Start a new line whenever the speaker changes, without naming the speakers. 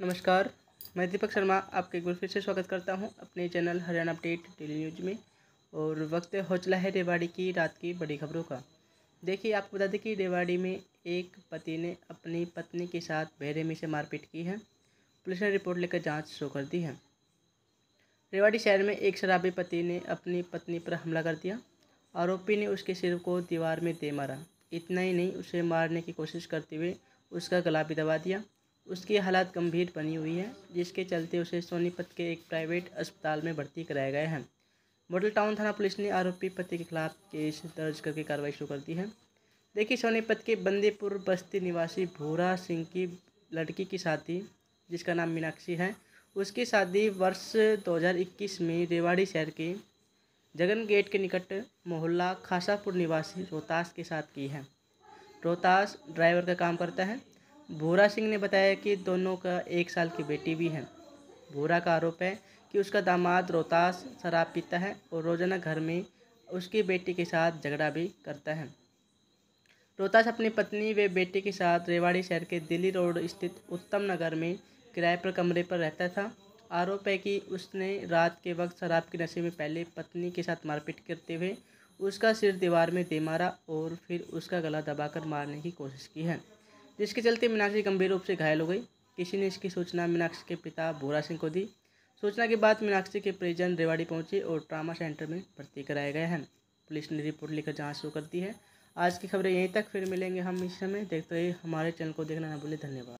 नमस्कार मैं दीपक शर्मा आपके गुरु फिर से स्वागत करता हूं अपने channel Haryana update daily news में और वक्त हो चला है रेवाड़ी की रात की बड़ी खबरों का देखिए आपको बता दें कि रेवाड़ी में एक पति ने अपनी पत्नी के साथ बेरहमी से मारपीट की है पुलिस ने रिपोर्ट लेकर जाँच शुरू कर दी है रेवाड़ी शहर में एक शराबी पति ने अपनी पत्नी पर हमला कर दिया आरोपी ने उसके सिर को दीवार में दे मारा इतना ही नहीं उसे मारने की कोशिश करते हुए उसका गला भी दबा दिया उसकी हालत गंभीर बनी हुई है जिसके चलते उसे सोनीपत के एक प्राइवेट अस्पताल में भर्ती कराया गया है मॉडल टाउन थाना पुलिस ने आरोपी पति के खिलाफ केस दर्ज करके कार्रवाई शुरू कर दी है देखिए सोनीपत के बंदीपुर बस्ती निवासी भूरा सिंह की लड़की की शादी जिसका नाम मीनाक्षी है उसकी शादी वर्ष 2021 में रेवाड़ी शहर के जगन गेट के निकट मोहल्ला खासापुर निवासी रोहतास के साथ की है रोहतास ड्राइवर का काम करता है भूरा सिंह ने बताया कि दोनों का एक साल की बेटी भी है भूरा का आरोप है कि उसका दामाद रोहतास शराब पीता है और रोज़ाना घर में उसकी बेटी के साथ झगड़ा भी करता है रोहतास अपनी पत्नी व बेटी के साथ रेवाड़ी शहर के दिल्ली रोड स्थित उत्तम नगर में किराए पर कमरे पर रहता था आरोप है कि उसने रात के वक्त शराब के नशे में पहले पत्नी के साथ मारपीट करते हुए उसका सिर दीवार में दे मारा और फिर उसका गला दबाकर मारने की कोशिश की है जिसके चलते मीनाक्षी गंभीर रूप से घायल हो गई किसी ने इसकी सूचना मीनाक्षी के पिता बोरा सिंह को दी सूचना के बाद मीनाक्षी के परिजन रेवाड़ी पहुंचे और ट्रामा सेंटर में भर्ती कराए गए हैं पुलिस ने रिपोर्ट लिखकर जाँच शुरू कर दी है आज की खबरें यहीं तक फिर मिलेंगे हम इस समय देखते रहिए हमारे चैनल को देखना ना भूलें धन्यवाद